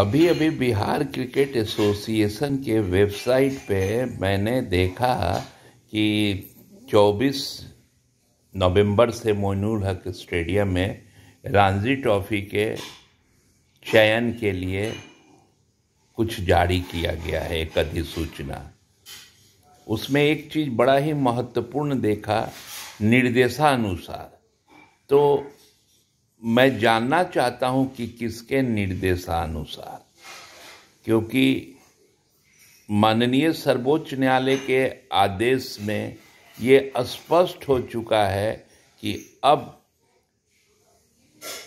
अभी अभी Bihar cricket association के वेबसाइट पे मैंने देखा कि 24 नवंबर से मोइनुल हक स्टेडियम में रांझी ट्रॉफी के चयन के लिए कुछ जारी किया गया है एक अधिसूचना उसमें एक चीज़ बड़ा ही महत्वपूर्ण देखा निर्देशानुसार तो मैं जानना चाहता हूं कि किसके निर्देशानुसार क्योंकि माननीय सर्वोच्च न्यायालय के आदेश में ये स्पष्ट हो चुका है कि अब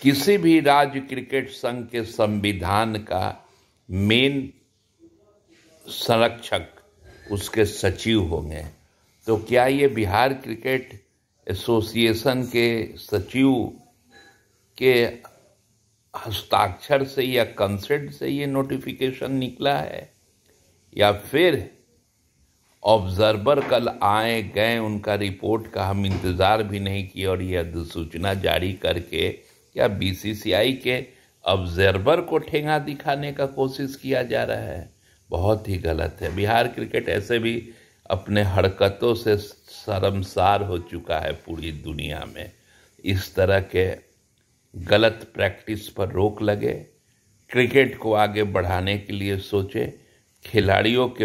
किसी भी राज्य क्रिकेट संघ के संविधान का मेन संरक्षक उसके सचिव होंगे तो क्या ये बिहार क्रिकेट एसोसिएशन के सचिव के हस्ताक्षर से या कंसेंट से ये नोटिफिकेशन निकला है या फिर ऑब्जर्वर कल आए गए उनका रिपोर्ट का हम इंतज़ार भी नहीं किया और ये अधिसूचना जारी करके क्या बीसीसीआई के ऑब्जर्वर को ठेंगा दिखाने का कोशिश किया जा रहा है बहुत ही गलत है बिहार क्रिकेट ऐसे भी अपने हरकतों से शर्मसार हो चुका है पूरी दुनिया में इस तरह के गलत प्रैक्टिस पर रोक लगे क्रिकेट को आगे बढ़ाने के लिए सोचे खिलाड़ियों के